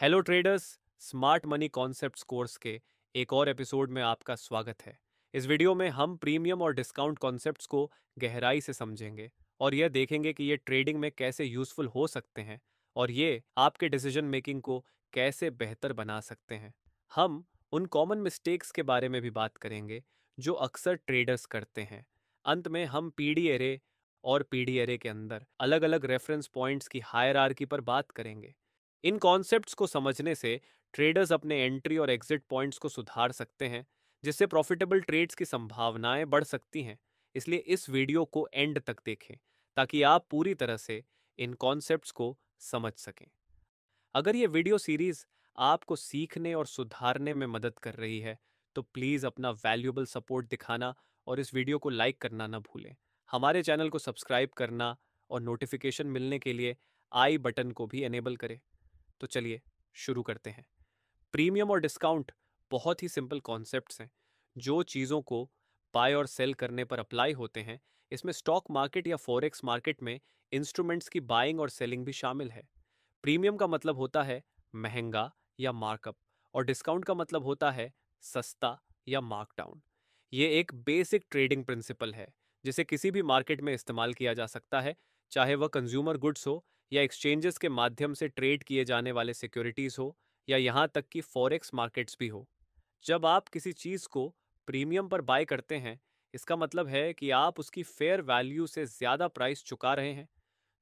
hello traders smart money concepts course के एक और एपिसोड में आपका स्वागत है इस वीडियो में हम प्रीमियम और डिस्काउंट कॉन्सेप्ट्स को गहराई से समझेंगे और यह देखेंगे कि ये ट्रेडिंग में कैसे यूजफुल हो सकते हैं और ये आपके डिसीजन मेकिंग को कैसे बेहतर बना सकते हैं हम उन कॉमन मिस्टेक्स के बारे में भी बात करेंगे जो अक्सर ट्रेडर्स करते हैं अंत में हम पी एरे और पी एरे के अंदर अलग अलग रेफरेंस पॉइंट्स की हायर पर बात करेंगे इन कॉन्सेप्ट्स को समझने से ट्रेडर्स अपने एंट्री और एग्जिट पॉइंट्स को सुधार सकते हैं जिससे प्रॉफिटेबल ट्रेड्स की संभावनाएं बढ़ सकती हैं इसलिए इस वीडियो को एंड तक देखें ताकि आप पूरी तरह से इन कॉन्सेप्ट्स को समझ सकें अगर ये वीडियो सीरीज आपको सीखने और सुधारने में मदद कर रही है तो प्लीज़ अपना वैल्यूएबल सपोर्ट दिखाना और इस वीडियो को लाइक करना ना भूलें हमारे चैनल को सब्सक्राइब करना और नोटिफिकेशन मिलने के लिए आई बटन को भी एनेबल करें तो चलिए शुरू करते हैं प्रीमियम और डिस्काउंट बहुत ही सिंपल कॉन्सेप्ट हैं जो चीज़ों को बाय और सेल करने पर अप्लाई होते हैं इसमें स्टॉक मार्केट या फॉरेक्स मार्केट में इंस्ट्रूमेंट्स की बाइंग और सेलिंग भी शामिल है प्रीमियम का मतलब होता है महंगा या मार्कअप और डिस्काउंट का मतलब होता है सस्ता या मार्कडाउन ये एक बेसिक ट्रेडिंग प्रिंसिपल है जिसे किसी भी मार्केट में इस्तेमाल किया जा सकता है चाहे वह कंज्यूमर गुड्स हो या एक्सचेंजेस के माध्यम से ट्रेड किए जाने वाले सिक्योरिटीज़ हो या यहाँ तक कि फॉरेक्स मार्केट्स भी हो जब आप किसी चीज़ को प्रीमियम पर बाय करते हैं इसका मतलब है कि आप उसकी फेयर वैल्यू से ज़्यादा प्राइस चुका रहे हैं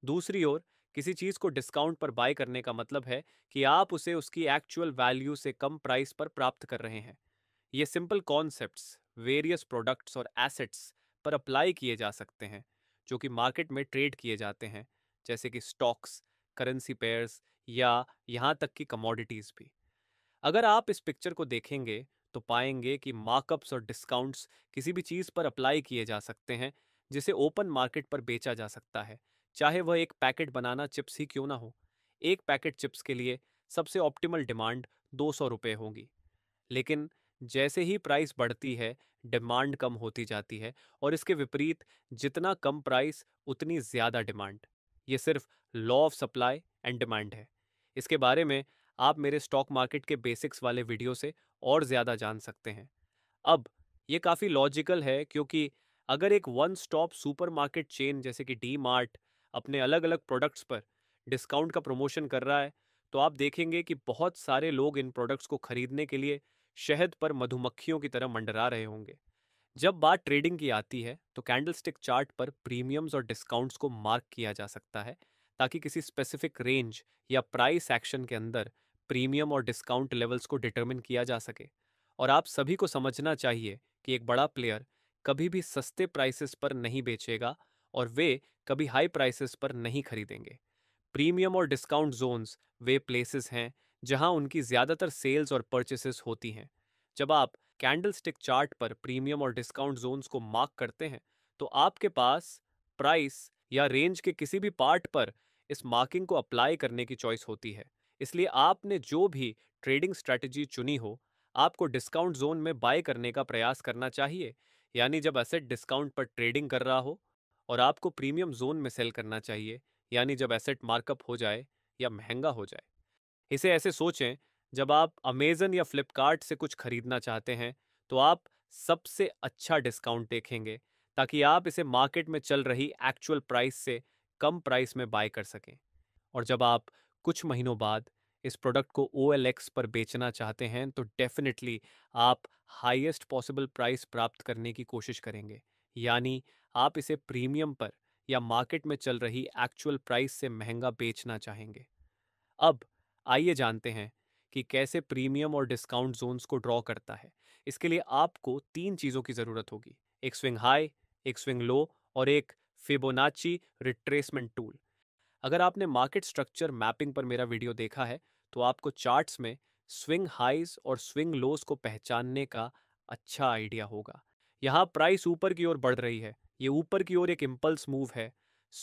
दूसरी ओर किसी चीज़ को डिस्काउंट पर बाय करने का मतलब है कि आप उसे उसकी एक्चुअल वैल्यू से कम प्राइस पर प्राप्त कर रहे हैं ये सिंपल कॉन्सेप्ट वेरियस प्रोडक्ट्स और एसेट्स पर अप्लाई किए जा सकते हैं जो कि मार्केट में ट्रेड किए जाते हैं जैसे कि स्टॉक्स करेंसी पेयर्स या यहाँ तक कि कमोडिटीज़ भी अगर आप इस पिक्चर को देखेंगे तो पाएंगे कि मार्कअप्स और डिस्काउंट्स किसी भी चीज़ पर अप्लाई किए जा सकते हैं जिसे ओपन मार्केट पर बेचा जा सकता है चाहे वह एक पैकेट बनाना चिप्स ही क्यों ना हो एक पैकेट चिप्स के लिए सबसे ऑप्टिमल डिमांड दो सौ रुपये होगी लेकिन जैसे ही प्राइस बढ़ती है डिमांड कम होती जाती है और इसके विपरीत जितना कम प्राइस उतनी ज़्यादा डिमांड ये सिर्फ law of supply and demand है इसके बारे में आप मेरे स्टॉक मार्केट के बेसिक्स वाले वीडियो से और ज़्यादा जान सकते हैं अब ये काफ़ी लॉजिकल है क्योंकि अगर एक वन स्टॉप सुपरमार्केट चेन जैसे कि डी मार्ट अपने अलग अलग प्रोडक्ट्स पर डिस्काउंट का प्रमोशन कर रहा है तो आप देखेंगे कि बहुत सारे लोग इन प्रोडक्ट्स को खरीदने के लिए शहद पर मधुमक्खियों की तरह मंडरा रहे होंगे जब बात ट्रेडिंग की आती है तो कैंडलस्टिक चार्ट पर प्रीमियम्स और डिस्काउंट्स को मार्क किया जा सकता है ताकि किसी स्पेसिफिक रेंज या प्राइस एक्शन के अंदर प्रीमियम और डिस्काउंट लेवल्स को डिटरमिन किया जा सके और आप सभी को समझना चाहिए कि एक बड़ा प्लेयर कभी भी सस्ते प्राइसेस पर नहीं बेचेगा और वे कभी हाई प्राइसेस पर नहीं खरीदेंगे प्रीमियम और डिस्काउंट जोन्स वे प्लेसेस हैं जहां उनकी ज़्यादातर सेल्स और परचेसेस होती हैं जब आप कैंडलस्टिक चार्ट पर प्रीमियम और डिस्काउंट जोन्स को मार्क करते हैं तो आपके पास प्राइस या रेंज के किसी भी पार्ट पर इस मार्किंग को अप्लाई करने की चॉइस होती है इसलिए आपने जो भी ट्रेडिंग स्ट्रेटजी चुनी हो आपको डिस्काउंट जोन में बाय करने का प्रयास करना चाहिए यानी जब एसेट डिस्काउंट पर ट्रेडिंग कर रहा हो और आपको प्रीमियम जोन में सेल करना चाहिए यानी जब एसेट मार्कअप हो जाए या महंगा हो जाए इसे ऐसे सोचें जब आप अमेजन या फ्लिपकार्ट से कुछ खरीदना चाहते हैं तो आप सबसे अच्छा डिस्काउंट देखेंगे ताकि आप इसे मार्केट में चल रही एक्चुअल प्राइस से कम प्राइस में बाय कर सकें और जब आप कुछ महीनों बाद इस प्रोडक्ट को ओ पर बेचना चाहते हैं तो डेफिनेटली आप हाईएस्ट पॉसिबल प्राइस प्राप्त करने की कोशिश करेंगे यानी आप इसे प्रीमियम पर या मार्केट में चल रही एक्चुअल प्राइस से महंगा बेचना चाहेंगे अब आइए जानते हैं कि कैसे प्रीमियम और डिस्काउंट जोन्स को ड्रॉ करता है इसके लिए आपको तीन चीज़ों की ज़रूरत होगी एक स्विंग हाई एक स्विंग लो और एक फिबोनाची रिट्रेसमेंट टूल अगर आपने मार्केट स्ट्रक्चर मैपिंग पर मेरा वीडियो देखा है तो आपको चार्ट्स में स्विंग हाइज और स्विंग लोस को पहचानने का अच्छा आइडिया होगा यहाँ प्राइस ऊपर की ओर बढ़ रही है ये ऊपर की ओर एक इम्पल्स मूव है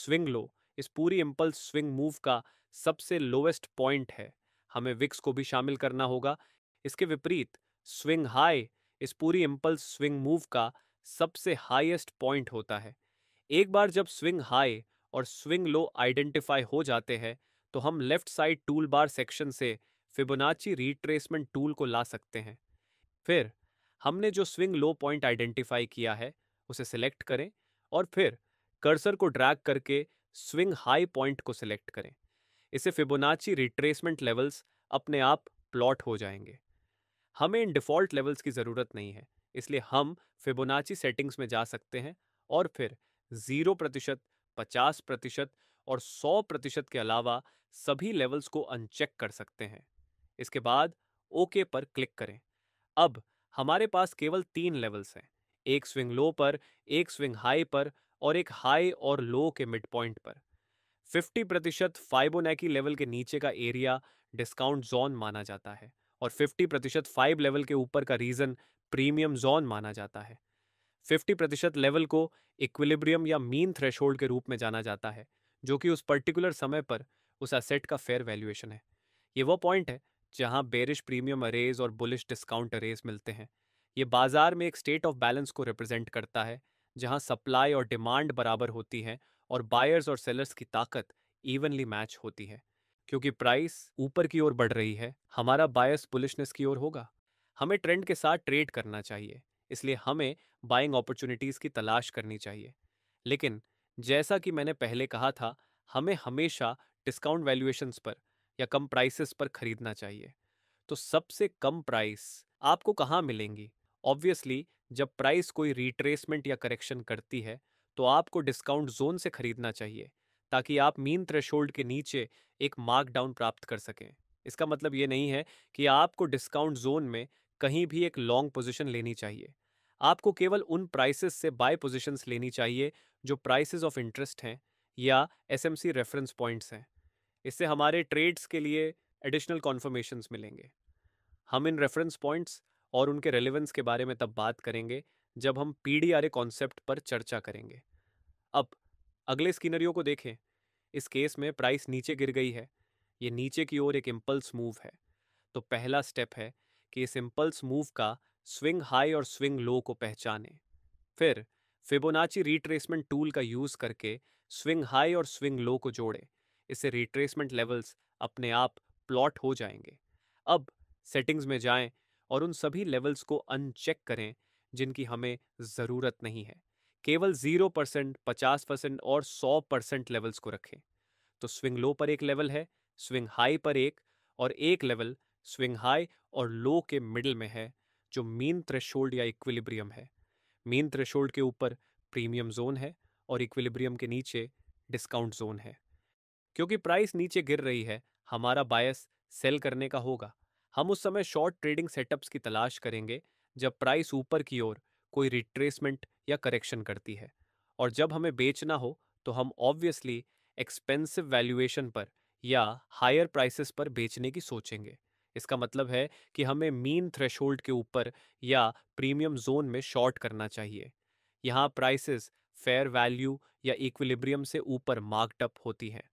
स्विंग लो इस पूरी इम्पल्स स्विंग मूव का सबसे लोवेस्ट पॉइंट है हमें विक्स को भी शामिल करना होगा इसके विपरीत स्विंग हाई इस पूरी इम्पल्स स्विंग मूव का सबसे हाईएस्ट पॉइंट होता है एक बार जब स्विंग हाई और स्विंग लो आइडेंटिफाई हो जाते हैं तो हम left side tool bar section से फिबोनाची रिट्रेसमेंट टूल को ला सकते हैं फिर हमने जो स्विंग लो पॉइंट आइडेंटिफाई किया है उसे सिलेक्ट करें और फिर कर्सर को ड्रैग करके स्विंग हाई पॉइंट को सिलेक्ट करें इसे फिबोनाची रिट्रेसमेंट लेवल्स अपने आप प्लॉट हो जाएंगे हमें इन डिफ़ॉल्ट लेवल्स की ज़रूरत नहीं है इसलिए हम फिबोनाची सेटिंग्स में जा सकते हैं और फिर ज़ीरो प्रतिशत पचास प्रतिशत और सौ प्रतिशत के अलावा सभी लेवल्स को अनचेक कर सकते हैं इसके बाद ओके पर क्लिक करें अब हमारे पास केवल तीन लेवल्स हैं एक स्विंग लो पर एक स्विंग हाई पर और एक हाई और लो के मिड पॉइंट पर 50 प्रतिशत फाइबोनैकी लेवल के नीचे का एरिया डिस्काउंट जोन माना जाता है और 50 प्रतिशत फाइव लेवल के ऊपर का रीजन प्रीमियम जोन माना जाता है 50 प्रतिशत लेवल को इक्विलिब्रियम या मीन थ्रेशोल्ड के रूप में जाना जाता है जो कि उस पर्टिकुलर समय पर उस असेट का फेयर वैल्यूएशन है ये वो पॉइंट है जहां बेरिश प्रीमियम अरेज और बुलिश डिस्काउंट अरेज मिलते हैं ये बाजार में एक स्टेट ऑफ बैलेंस को रिप्रेजेंट करता है जहां सप्लाई और डिमांड बराबर होती है और बायर्स और सेलर्स की ताकत इवनली मैच होती है क्योंकि प्राइस ऊपर की ओर बढ़ रही है हमारा बायस बुलिशनेस की ओर होगा हमें ट्रेंड के साथ ट्रेड करना चाहिए इसलिए हमें बाइंग अपॉर्चुनिटीज़ की तलाश करनी चाहिए लेकिन जैसा कि मैंने पहले कहा था हमें हमेशा डिस्काउंट वैल्यूएशंस पर या कम प्राइसेस पर खरीदना चाहिए तो सबसे कम प्राइस आपको कहाँ मिलेंगी ऑब्वियसली जब प्राइस कोई रिट्रेसमेंट या करेक्शन करती है तो आपको डिस्काउंट जोन से खरीदना चाहिए ताकि आप मीन थ्रेशोल्ड के नीचे एक मार्कडाउन प्राप्त कर सकें इसका मतलब ये नहीं है कि आपको डिस्काउंट जोन में कहीं भी एक लॉन्ग पोजीशन लेनी चाहिए आपको केवल उन प्राइसेस से बाय पोजीशंस लेनी चाहिए जो प्राइसेस ऑफ इंटरेस्ट हैं या एसएमसी रेफरेंस पॉइंट्स हैं इससे हमारे ट्रेड्स के लिए एडिशनल कॉन्फर्मेशंस मिलेंगे हम इन रेफरेंस पॉइंट्स और उनके रेलिवेंस के बारे में तब बात करेंगे जब हम P D R A concept पर चर्चा करेंगे अब अगले स्किनरियों को देखें इस केस में प्राइस नीचे गिर गई है ये नीचे की ओर एक इम्पल्स मूव है तो पहला स्टेप है कि इस इम्पल्स मूव का स्विंग हाई और स्विंग लो को पहचानें फिर फिबोनाची रिट्रेसमेंट टूल का यूज़ करके स्विंग हाई और स्विंग लो को जोड़ें इससे रिट्रेसमेंट लेवल्स अपने आप प्लॉट हो जाएंगे अब सेटिंग्स में जाएं और उन सभी लेवल्स को अनचेक करें जिनकी हमें ज़रूरत नहीं है केवल जीरो परसेंट पचास परसेंट और सौ परसेंट लेवल्स को रखें तो स्विंग लो पर एक लेवल है स्विंग हाई पर एक और एक लेवल स्विंग हाई और लो के मिडल में है जो मीन थ्रेशोल्ड या इक्विलिब्रियम है मीन थ्रेशोल्ड के ऊपर प्रीमियम जोन है और इक्विलिब्रियम के नीचे डिस्काउंट जोन है क्योंकि प्राइस नीचे गिर रही है हमारा बायस सेल करने का होगा हम उस समय शॉर्ट ट्रेडिंग सेटअप्स की तलाश करेंगे जब प्राइस ऊपर की ओर कोई रिट्रेसमेंट या करेक्शन करती है और जब हमें बेचना हो तो हम ऑब्वियसली एक्सपेंसिव वैल्यूएशन पर या हायर प्राइसेस पर बेचने की सोचेंगे इसका मतलब है कि हमें मीन थ्रेशोल्ड के ऊपर या प्रीमियम जोन में शॉर्ट करना चाहिए यहाँ प्राइसेस फेयर वैल्यू या इक्विलिब्रियम से ऊपर मार्कडअप होती हैं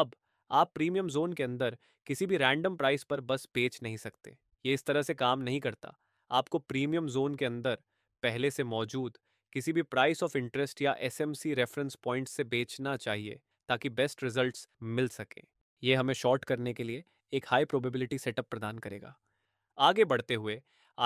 अब आप प्रीमियम जोन के अंदर किसी भी रैंडम प्राइस पर बस बेच नहीं सकते ये इस तरह से काम नहीं करता आपको प्रीमियम जोन के अंदर पहले से मौजूद किसी भी प्राइस ऑफ इंटरेस्ट या एस रेफरेंस पॉइंट से बेचना चाहिए ताकि बेस्ट रिजल्ट्स मिल सके ये हमें शॉर्ट करने के लिए एक हाई प्रोबेबिलिटी सेटअप प्रदान करेगा आगे बढ़ते हुए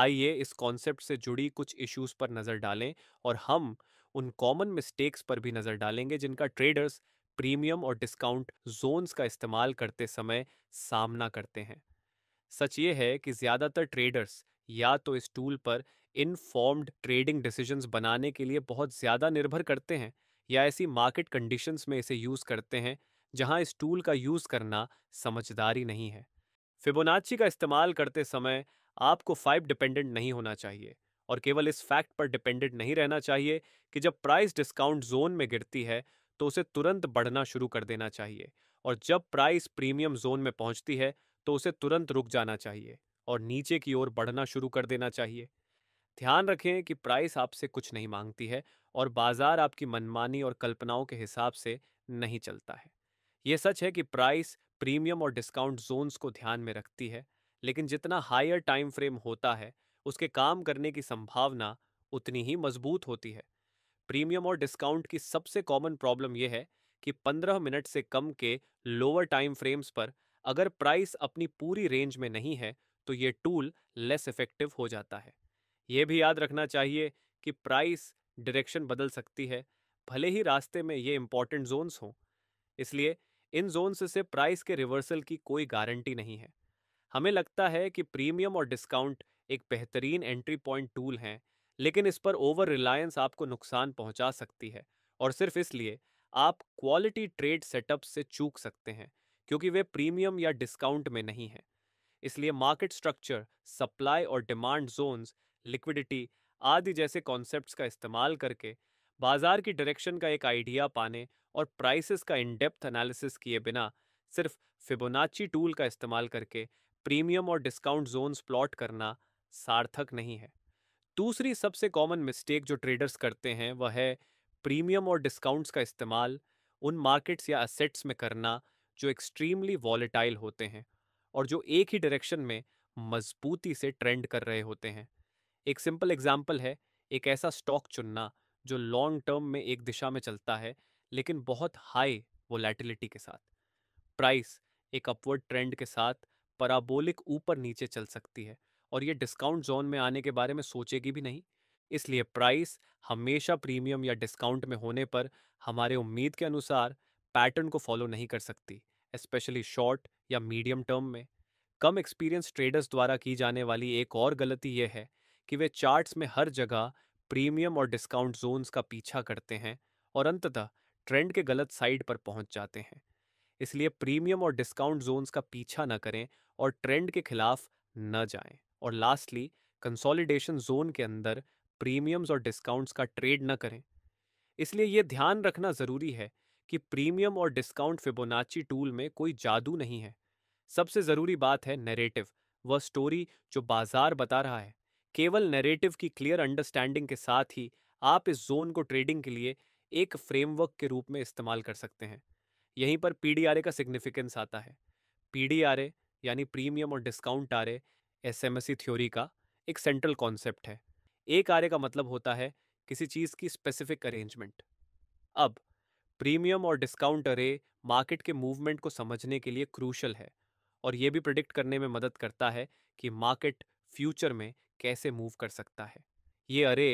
आइए इस कॉन्सेप्ट से जुड़ी कुछ इश्यूज पर नज़र डालें और हम उन कॉमन मिस्टेक्स पर भी नज़र डालेंगे जिनका ट्रेडर्स प्रीमियम और डिस्काउंट जोन्स का इस्तेमाल करते समय सामना करते हैं सच ये है कि ज़्यादातर ट्रेडर्स या तो इस टूल पर इनफॉर्म्ड ट्रेडिंग डिसीजंस बनाने के लिए बहुत ज़्यादा निर्भर करते हैं या ऐसी मार्केट कंडीशंस में इसे यूज़ करते हैं जहां इस टूल का यूज़ करना समझदारी नहीं है फिबोनाची का इस्तेमाल करते समय आपको फाइव डिपेंडेंट नहीं होना चाहिए और केवल इस फैक्ट पर डिपेंडेंट नहीं रहना चाहिए कि जब प्राइस डिस्काउंट जोन में गिरती है तो उसे तुरंत बढ़ना शुरू कर देना चाहिए और जब प्राइस प्रीमियम जोन में पहुंचती है तो उसे तुरंत रुक जाना चाहिए और नीचे की ओर बढ़ना शुरू कर देना चाहिए ध्यान रखें कि प्राइस आपसे कुछ नहीं मांगती है और बाजार आपकी मनमानी और कल्पनाओं के हिसाब से नहीं चलता है ये सच है कि प्राइस प्रीमियम और डिस्काउंट जोन्स को ध्यान में रखती है लेकिन जितना हायर टाइम फ्रेम होता है उसके काम करने की संभावना उतनी ही मजबूत होती है प्रीमियम और डिस्काउंट की सबसे कॉमन प्रॉब्लम यह है कि 15 मिनट से कम के लोअर टाइम फ्रेम्स पर अगर प्राइस अपनी पूरी रेंज में नहीं है तो ये टूल लेस इफेक्टिव हो जाता है ये भी याद रखना चाहिए कि प्राइस डायरेक्शन बदल सकती है भले ही रास्ते में ये इंपॉर्टेंट जोन्स हों इसलिए इन जोन्स से प्राइस के रिवर्सल की कोई गारंटी नहीं है हमें लगता है कि प्रीमियम और डिस्काउंट एक बेहतरीन एंट्री पॉइंट टूल हैं लेकिन इस पर ओवर रिलायंस आपको नुकसान पहुंचा सकती है और सिर्फ इसलिए आप क्वालिटी ट्रेड सेटअप से चूक सकते हैं क्योंकि वे प्रीमियम या डिस्काउंट में नहीं हैं इसलिए मार्केट स्ट्रक्चर सप्लाई और डिमांड जोन्स लिक्विडिटी आदि जैसे कॉन्सेप्ट्स का इस्तेमाल करके बाजार की डायरेक्शन का एक आइडिया पाने और प्राइसेस का इनडेप्थ एनालिसिस किए बिना सिर्फ फिबोनाची टूल का इस्तेमाल करके प्रीमियम और डिस्काउंट जोन्स प्लॉट करना सार्थक नहीं है दूसरी सबसे कॉमन मिस्टेक जो ट्रेडर्स करते हैं वह है प्रीमियम और डिस्काउंट्स का इस्तेमाल उन मार्केट्स या असेट्स में करना जो एक्सट्रीमली वॉलेटाइल होते हैं और जो एक ही डायरेक्शन में मजबूती से ट्रेंड कर रहे होते हैं एक सिंपल एग्जाम्पल है एक ऐसा स्टॉक चुनना जो लॉन्ग टर्म में एक दिशा में चलता है लेकिन बहुत हाई वोलेटिलिटी के साथ प्राइस एक अपवर्ड ट्रेंड के साथ पराबोलिक ऊपर नीचे चल सकती है और ये डिस्काउंट जोन में आने के बारे में सोचेगी भी नहीं इसलिए प्राइस हमेशा प्रीमियम या डिस्काउंट में होने पर हमारे उम्मीद के अनुसार पैटर्न को फॉलो नहीं कर सकती स्पेशली शॉर्ट या मीडियम टर्म में कम एक्सपीरियंस ट्रेडर्स द्वारा की जाने वाली एक और गलती यह है कि वे चार्ट्स में हर जगह प्रीमियम और डिस्काउंट जोन्स का पीछा करते हैं और अंततः ट्रेंड के गलत साइड पर पहुंच जाते हैं इसलिए प्रीमियम और डिस्काउंट जोन्स का पीछा न करें और ट्रेंड के खिलाफ न जाएं और लास्टली कंसोलिडेशन जोन के अंदर प्रीमियम्स और डिस्काउंट्स का ट्रेड न करें इसलिए ये ध्यान रखना ज़रूरी है कि प्रीमियम और डिस्काउंट फिबोनाची टूल में कोई जादू नहीं है सबसे ज़रूरी बात है नेरेटिव वह स्टोरी जो बाजार बता रहा है केवल नैरेटिव की क्लियर अंडरस्टैंडिंग के साथ ही आप इस जोन को ट्रेडिंग के लिए एक फ्रेमवर्क के रूप में इस्तेमाल कर सकते हैं यहीं पर पी का सिग्निफिकेंस आता है पी यानी प्रीमियम और discount R S M theory का एक सेंट्रल कॉन्सेप्ट है एक आर का मतलब होता है किसी चीज़ की स्पेसिफिक अरेंजमेंट अब प्रीमियम और डिस्काउंट अरे मार्केट के मूवमेंट को समझने के लिए क्रूशल है और यह भी प्रिडिक्ट करने में मदद करता है कि मार्केट फ्यूचर में कैसे मूव कर सकता है ये अरे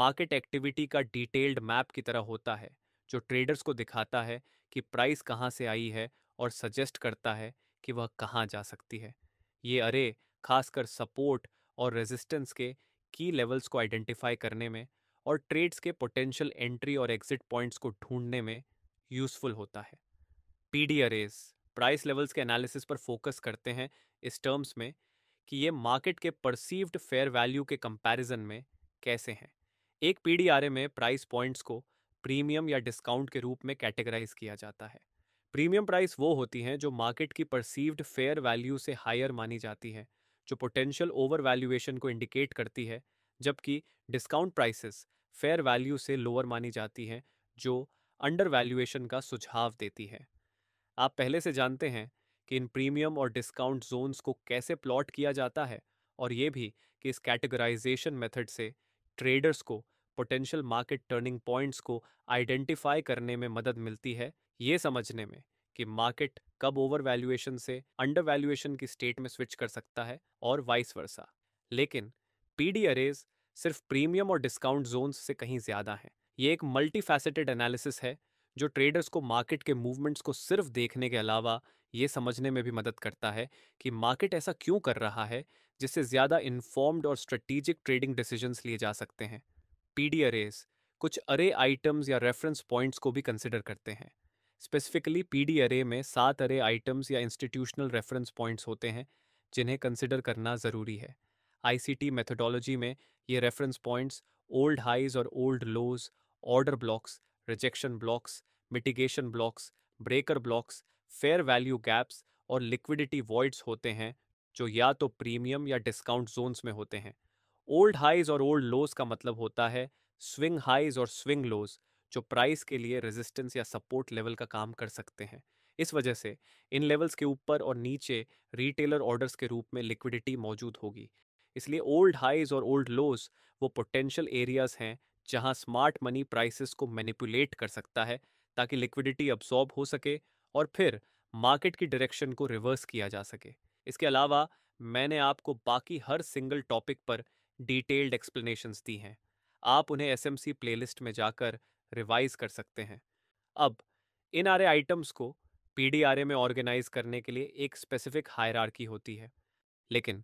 मार्केट एक्टिविटी का डिटेल्ड मैप की तरह होता है जो ट्रेडर्स को दिखाता है कि प्राइस कहाँ से आई है और सजेस्ट करता है कि वह कहाँ जा सकती है ये अरे खासकर सपोर्ट और रेजिस्टेंस के की लेवल्स को आइडेंटिफाई करने में और ट्रेड्स के पोटेंशियल एंट्री और एग्जिट पॉइंट्स को ढूंढने में यूजफुल होता है P D arrays price levels के एनालिसिस पर फोकस करते हैं इस टर्म्स में कि ये मार्केट के परसीव्ड फेयर वैल्यू के कंपैरिजन में कैसे हैं एक पी में प्राइस पॉइंट्स को प्रीमियम या डिस्काउंट के रूप में कैटेगराइज किया जाता है प्रीमियम प्राइस वो होती हैं जो मार्केट की परसीव्ड फेयर वैल्यू से हायर मानी जाती है जो पोटेंशियल ओवर वैल्यूएशन को इंडिकेट करती है जबकि डिस्काउंट प्राइसेस फेयर वैल्यू से लोअर मानी जाती हैं जो अंडर वैल्यूएशन का सुझाव देती है आप पहले से जानते हैं कि इन प्रीमियम और डिस्काउंट जोन्स को कैसे प्लॉट किया जाता है और ये भी कि इस कैटेगराइजेशन मेथड से ट्रेडर्स को पोटेंशियल मार्केट टर्निंग पॉइंट्स को आइडेंटिफाई करने में मदद मिलती है ये समझने में कि मार्केट कब ओवर वैल्यूएशन से अंडर वैल्यूएशन की स्टेट में स्विच कर सकता है और वाइस वर्सा लेकिन पीडी अरेज सिर्फ प्रीमियम और डिस्काउंट जोन्स से कहीं ज़्यादा हैं ये एक मल्टी एनालिसिस है जो ट्रेडर्स को मार्केट के मूवमेंट्स को सिर्फ देखने के अलावा ये समझने में भी मदद करता है कि मार्केट ऐसा क्यों कर रहा है जिससे ज़्यादा इन्फॉर्म्ड और स्ट्रेटेजिक ट्रेडिंग डिसीजंस लिए जा सकते हैं पीडी अरेज कुछ अरे आइटम्स या रेफरेंस पॉइंट्स को भी कंसिडर करते हैं स्पेसिफिकली पीडी अरे में सात अरे आइटम्स या इंस्टीट्यूशनल रेफरेंस पॉइंट्स होते हैं जिन्हें कंसिडर करना ज़रूरी है आईसीटी मेथोडोलॉजी में ये रेफरेंस पॉइंट्स ओल्ड हाइज और old lows order blocks rejection blocks mitigation blocks breaker blocks fair value gaps और लिक्विडिटी वॉइड्स होते हैं जो या तो प्रीमियम या डिस्काउंट जोन्स में होते हैं ओल्ड हाइज और ओल्ड लोज का मतलब होता है स्विंग हाइज और स्विंग लोज जो प्राइस के लिए रेजिस्टेंस या सपोर्ट लेवल का काम कर सकते हैं इस वजह से इन लेवल्स के ऊपर और नीचे रिटेलर ऑर्डर्स के रूप में लिक्विडिटी मौजूद होगी इसलिए ओल्ड हाइज और ओल्ड लोज वो पोटेंशियल एरियाज हैं जहां स्मार्ट मनी प्राइसेस को मैनिपुलेट कर सकता है ताकि लिक्विडिटी अब्सॉर्ब हो सके और फिर मार्केट की डायरेक्शन को रिवर्स किया जा सके इसके अलावा मैंने आपको बाकी हर सिंगल टॉपिक पर डिटेल्ड एक्सप्लेनेशंस दी हैं आप उन्हें एसएमसी प्लेलिस्ट में जाकर रिवाइज कर सकते हैं अब इन आर आइटम्स को ए में ऑर्गेनाइज करने के लिए एक स्पेसिफिक हायरार्की होती है लेकिन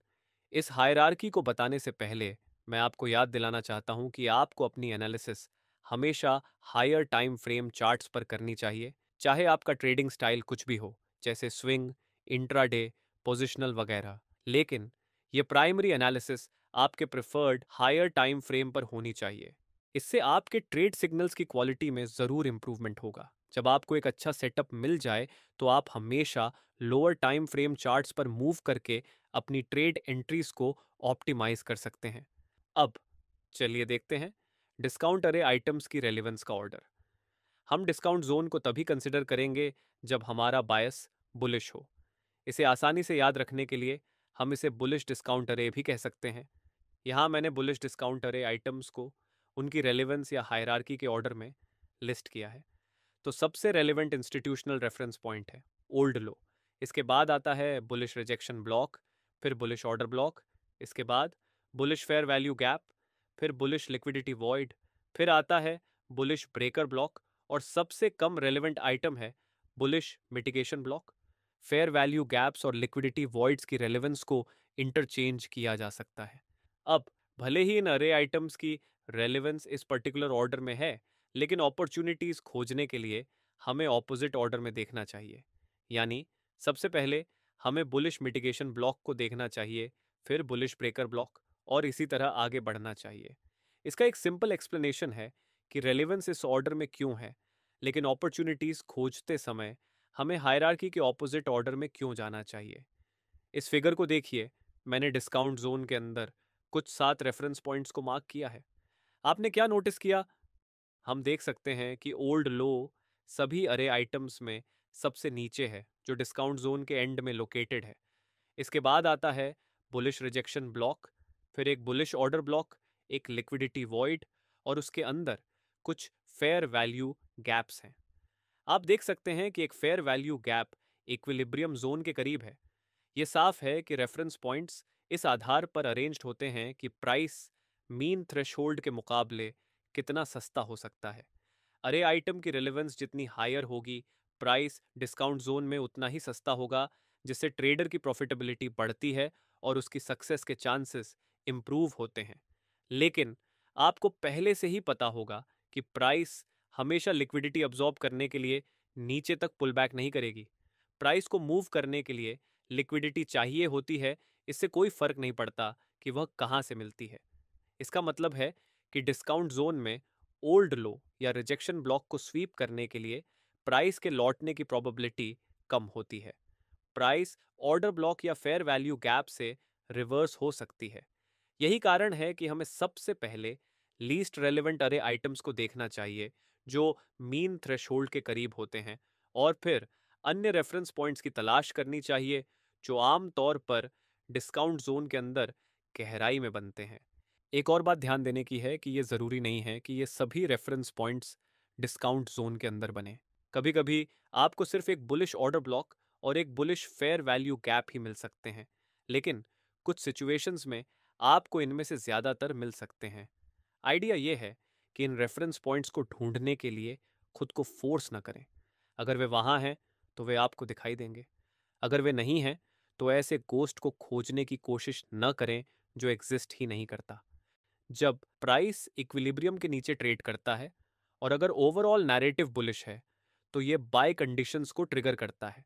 इस हायरार्की को बताने से पहले मैं आपको याद दिलाना चाहता हूं कि आपको अपनी एनालिसिस हमेशा हायर टाइम फ्रेम चार्ट्स पर करनी चाहिए चाहे आपका ट्रेडिंग स्टाइल कुछ भी हो जैसे स्विंग इंट्राडे पोजिशनल वगैरह लेकिन ये प्राइमरी एनालिसिस आपके प्रिफर्ड हायर टाइम फ्रेम पर होनी चाहिए इससे आपके ट्रेड सिग्नल्स की क्वालिटी में ज़रूर इम्प्रूवमेंट होगा जब आपको एक अच्छा सेटअप मिल जाए तो आप हमेशा लोअर टाइम फ्रेम चार्ट्स पर मूव करके अपनी ट्रेड एंट्रीज को ऑप्टिमाइज कर सकते हैं अब चलिए देखते हैं डिस्काउंट अरे आइटम्स की रेलिवेंस का ऑर्डर हम डिस्काउंट जोन को तभी कंसिडर करेंगे जब हमारा बायस बुलिश हो इसे आसानी से याद रखने के लिए हम इसे बुलिश डिस्काउंट अरे भी कह सकते हैं यहाँ मैंने बुलिश डिस्काउंट अरे आइटम्स को उनकी रेलिवेंस या हायरार्की के ऑर्डर में लिस्ट किया है तो सबसे रेलिवेंट इंस्टीट्यूशनल रेफरेंस पॉइंट है ओल्ड लो इसके बाद आता है बुलिश रिजेक्शन ब्लॉक फिर बुलिश ऑर्डर ब्लॉक इसके बाद बुलिश फेयर वैल्यू गैप फिर बुलिश लिक्विडिटी वॉइड फिर आता है बुलिश ब्रेकर ब्लॉक और सबसे कम रेलिवेंट आइटम है bullish mitigation block fair value gaps और लिक्विडिटी वॉइड्स की रेलिवेंस को इंटरचेंज किया जा सकता है अब भले ही इन अरे आइटम्स की रेलिवेंस इस पर्टिकुलर ऑर्डर में है लेकिन अपॉर्चुनिटीज़ खोजने के लिए हमें ऑपोजिट ऑर्डर में देखना चाहिए यानी सबसे पहले हमें बुलिश मिटिगेशन ब्लॉक को देखना चाहिए फिर बुलिश ब्रेकर ब्लॉक और इसी तरह आगे बढ़ना चाहिए इसका एक सिंपल एक्सप्लेनेशन है कि रेलिवेंस इस ऑर्डर में क्यों है लेकिन अपॉर्चुनिटीज़ खोजते समय हमें हायरार्की के ऑपोजिट ऑर्डर में क्यों जाना चाहिए इस फिगर को देखिए मैंने डिस्काउंट जोन के अंदर कुछ सात रेफरेंस पॉइंट्स को मार्क किया है आपने क्या नोटिस किया हम देख सकते हैं कि ओल्ड लो सभी अरे आइटम्स में सबसे नीचे है जो डिस्काउंट जोन के एंड में लोकेटेड है इसके बाद आता है बुलिश रिजेक्शन ब्लॉक फिर एक बुलिश ऑर्डर ब्लॉक एक लिक्विडिटी वॉइड और उसके अंदर कुछ फेयर वैल्यू गैप्स हैं आप देख सकते हैं कि एक fair value gap equilibrium zone के करीब है ये साफ है कि रेफरेंस पॉइंट्स इस आधार पर अरेंज्ड होते हैं कि प्राइस मीन थ्रेशोल्ड के मुकाबले कितना सस्ता हो सकता है अरे आइटम की रिलेवेंस जितनी हायर होगी प्राइस डिस्काउंट जोन में उतना ही सस्ता होगा जिससे ट्रेडर की प्रॉफिटेबिलिटी बढ़ती है और उसकी सक्सेस के चांसेस इम्प्रूव होते हैं लेकिन आपको पहले से ही पता होगा कि प्राइस हमेशा लिक्विडिटी अब्जॉर्ब करने के लिए नीचे तक पुल बैक नहीं करेगी प्राइस को मूव करने के लिए लिक्विडिटी चाहिए होती है इससे कोई फर्क नहीं पड़ता कि वह कहाँ से मिलती है इसका मतलब है कि डिस्काउंट जोन में ओल्ड लो या रिजेक्शन ब्लॉक को स्वीप करने के लिए प्राइस के लौटने की प्रोबेबिलिटी कम होती है प्राइस ऑर्डर ब्लॉक या फेयर वैल्यू गैप से रिवर्स हो सकती है यही कारण है कि हमें सबसे पहले लीस्ट रेलिवेंट अरे आइटम्स को देखना चाहिए जो मीन थ्रेश के करीब होते हैं और फिर अन्य रेफरेंस पॉइंट्स की तलाश करनी चाहिए जो आम तौर पर डिस्काउंट जोन के अंदर गहराई में बनते हैं एक और बात ध्यान देने की है कि ये ज़रूरी नहीं है कि ये सभी रेफरेंस पॉइंट्स डिस्काउंट जोन के अंदर बने कभी कभी आपको सिर्फ एक बुलिश ऑर्डर ब्लॉक और एक बुलिश फेयर वैल्यू गैप ही मिल सकते हैं लेकिन कुछ सिचुएशंस में आपको इनमें से ज़्यादातर मिल सकते हैं आइडिया ये है कि इन रेफरेंस पॉइंट्स को ढूंढने के लिए खुद को फोर्स ना करें अगर वे वहाँ हैं तो वे आपको दिखाई देंगे अगर वे नहीं हैं तो ऐसे गोस्ट को खोजने की कोशिश न करें जो एग्जिस्ट ही नहीं करता जब प्राइस इक्विलिब्रियम के नीचे ट्रेड करता है और अगर ओवरऑल नैरेटिव बुलिश है तो ये बाय कंडीशंस को ट्रिगर करता है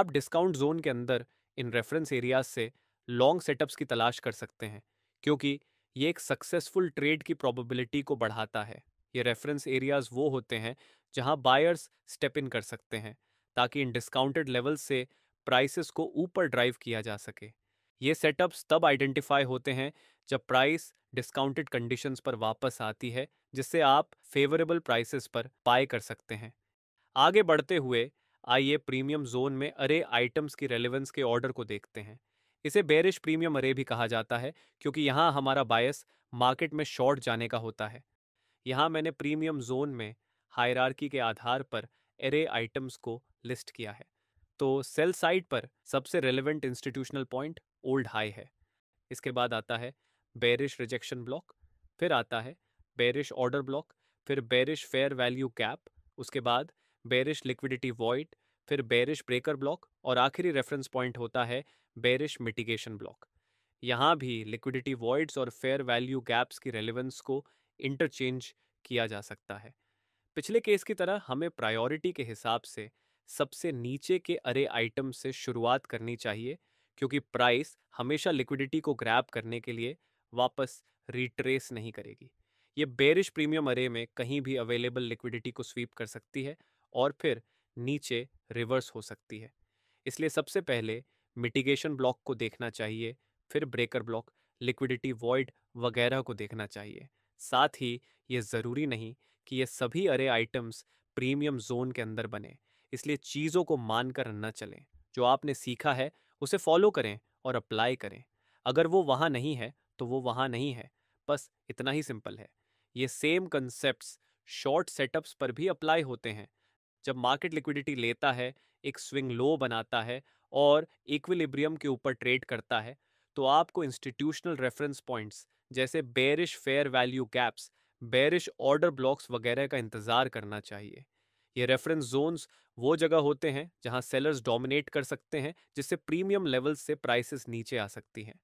आप डिस्काउंट जोन के अंदर इन रेफरेंस एरियाज से लॉन्ग सेटअप्स की तलाश कर सकते हैं क्योंकि ये एक सक्सेसफुल ट्रेड की प्रोबेबिलिटी को बढ़ाता है ये रेफरेंस एरियाज वो होते हैं जहां बायर्स स्टेप इन कर सकते हैं ताकि इन डिस्काउंटेड लेवल से प्राइसेस को ऊपर ड्राइव किया जा सके ये सेटअप्स तब आइडेंटिफाई होते हैं जब प्राइस डिस्काउंटेड कंडीशंस पर वापस आती है जिससे आप फेवरेबल प्राइसेस पर बाय कर सकते हैं आगे बढ़ते हुए आइए प्रीमियम जोन में अरे आइटम्स की रेलेवेंस के ऑर्डर को देखते हैं इसे बेरिश प्रीमियम अरे भी कहा जाता है क्योंकि यहाँ हमारा बायस मार्केट में शॉर्ट जाने का होता है यहाँ मैंने प्रीमियम जोन में हायरार्की के आधार पर एरे आइटम्स को लिस्ट किया है तो सेल साइड पर सबसे relevant institutional point old high है इसके बाद आता है बेरिश रिजेक्शन ब्लॉक फिर आता है बेरिश ऑर्डर ब्लॉक फिर बेरिश फेयर वैल्यू कैप उसके बाद बेरिश लिक्विडिटी वॉइड फिर बेरिश ब्रेकर ब्लॉक और आखिरी रेफरेंस पॉइंट होता है बेरिश मिटिगेशन ब्लॉक यहाँ भी लिक्विडिटी वॉइड्स और फेयर वैल्यू गैप्स की रेलिवेंस को इंटरचेंज किया जा सकता है पिछले केस की तरह हमें प्रायोरिटी के हिसाब से सबसे नीचे के अरे आइटम से शुरुआत करनी चाहिए क्योंकि प्राइस हमेशा लिक्विडिटी को ग्रैब करने के लिए वापस रिट्रेस नहीं करेगी ये बेरिश प्रीमियम अरे में कहीं भी अवेलेबल लिक्विडिटी को स्वीप कर सकती है और फिर नीचे रिवर्स हो सकती है इसलिए सबसे पहले मिटिगेशन ब्लॉक को देखना चाहिए फिर ब्रेकर ब्लॉक लिक्विडिटी वॉइड वगैरह को देखना चाहिए साथ ही ये ज़रूरी नहीं कि ये सभी अरे आइटम्स प्रीमियम जोन के अंदर बने इसलिए चीज़ों को मानकर न चलें जो आपने सीखा है उसे फॉलो करें और अप्लाई करें अगर वो वहाँ नहीं है तो वो वहाँ नहीं है बस इतना ही सिंपल है ये सेम कंसेप्ट शॉर्ट सेटअप्स पर भी अप्लाई होते हैं जब मार्केट लिक्विडिटी लेता है एक स्विंग लो बनाता है और इक्विलिब्रियम के ऊपर ट्रेड करता है तो आपको इंस्टीट्यूशनल रेफरेंस पॉइंट्स जैसे bearish fair value gaps bearish order blocks वगैरह का इंतजार करना चाहिए ये रेफरेंस जोन्स वो जगह होते हैं जहां सेलर्स डोमिनेट कर सकते हैं जिससे प्रीमियम लेवल्स से प्राइसेस नीचे आ सकती हैं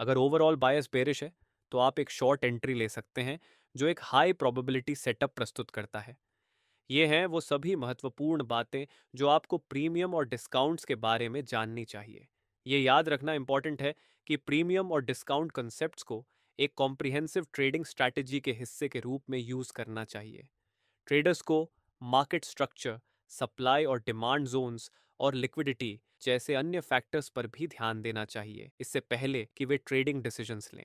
अगर ओवरऑल बायस बेरिश है तो आप एक शॉर्ट एंट्री ले सकते हैं जो एक हाई प्रोबेबिलिटी सेटअप प्रस्तुत करता है ये हैं वो सभी महत्वपूर्ण बातें जो आपको प्रीमियम और डिस्काउंट्स के बारे में जाननी चाहिए ये याद रखना इंपॉर्टेंट है कि प्रीमियम और डिस्काउंट कंसेप्ट को एक कॉम्प्रिहेंसिव ट्रेडिंग स्ट्रैटेजी के हिस्से के रूप में यूज करना चाहिए ट्रेडर्स को मार्केट स्ट्रक्चर सप्लाई और डिमांड जोन्स और लिक्विडिटी जैसे अन्य फैक्टर्स पर भी ध्यान देना चाहिए इससे पहले कि वे ट्रेडिंग डिसीजंस लें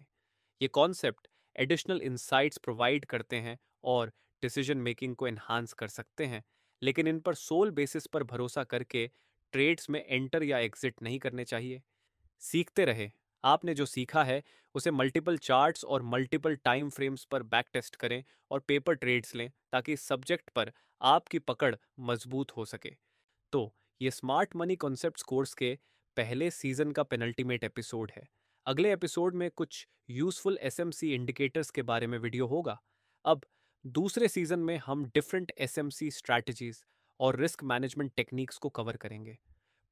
ये कॉन्सेप्ट एडिशनल इंसाइट्स प्रोवाइड करते हैं और डिसीजन मेकिंग को एनहांस कर सकते हैं लेकिन इन पर सोल बेसिस पर भरोसा करके ट्रेड्स में एंटर या एग्जिट नहीं करने चाहिए सीखते रहे आपने जो सीखा है उसे मल्टीपल चार्ट्स और मल्टीपल टाइम फ्रेम्स पर बैक टेस्ट करें और पेपर ट्रेड्स लें ताकि सब्जेक्ट पर आपकी पकड़ मजबूत हो सके तो ये स्मार्ट मनी कॉन्सेप्ट कोर्स के पहले सीजन का पेनल्टीमेट एपिसोड है अगले एपिसोड में कुछ यूजफुल एसएमसी इंडिकेटर्स के बारे में वीडियो होगा अब दूसरे सीजन में हम different S M C strategies और रिस्क मैनेजमेंट टेक्निक्स को कवर करेंगे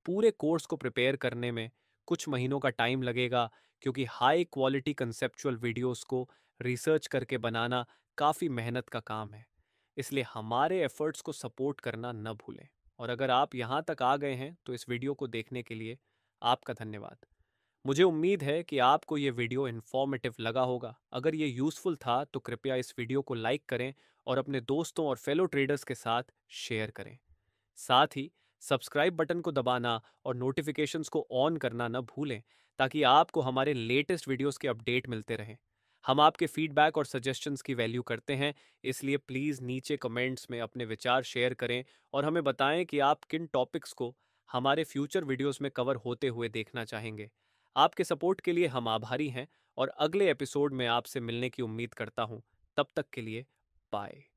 पूरे कोर्स को प्रिपेयर करने में कुछ महीनों का टाइम लगेगा क्योंकि हाई क्वालिटी कंसेप्चुअल वीडियोस को रिसर्च करके बनाना काफ़ी मेहनत का काम है इसलिए हमारे एफर्ट्स को सपोर्ट करना न भूलें और अगर आप यहाँ तक आ गए हैं तो इस वीडियो को देखने के लिए आपका धन्यवाद मुझे उम्मीद है कि आपको ये वीडियो इन्फॉर्मेटिव लगा होगा अगर ये यूज़फुल था तो कृपया इस वीडियो को लाइक करें और अपने दोस्तों और फेलो ट्रेडर्स के साथ शेयर करें साथ ही सब्सक्राइब बटन को दबाना और नोटिफिकेशंस को ऑन करना न भूलें ताकि आपको हमारे लेटेस्ट वीडियोस के अपडेट मिलते रहें हम आपके फीडबैक और सजेशंस की वैल्यू करते हैं इसलिए प्लीज़ नीचे कमेंट्स में अपने विचार शेयर करें और हमें बताएं कि आप किन टॉपिक्स को हमारे फ्यूचर वीडियोस में कवर होते हुए देखना चाहेंगे आपके सपोर्ट के लिए हम आभारी हैं और अगले एपिसोड में आपसे मिलने की उम्मीद करता हूं तब तक के लिए बाय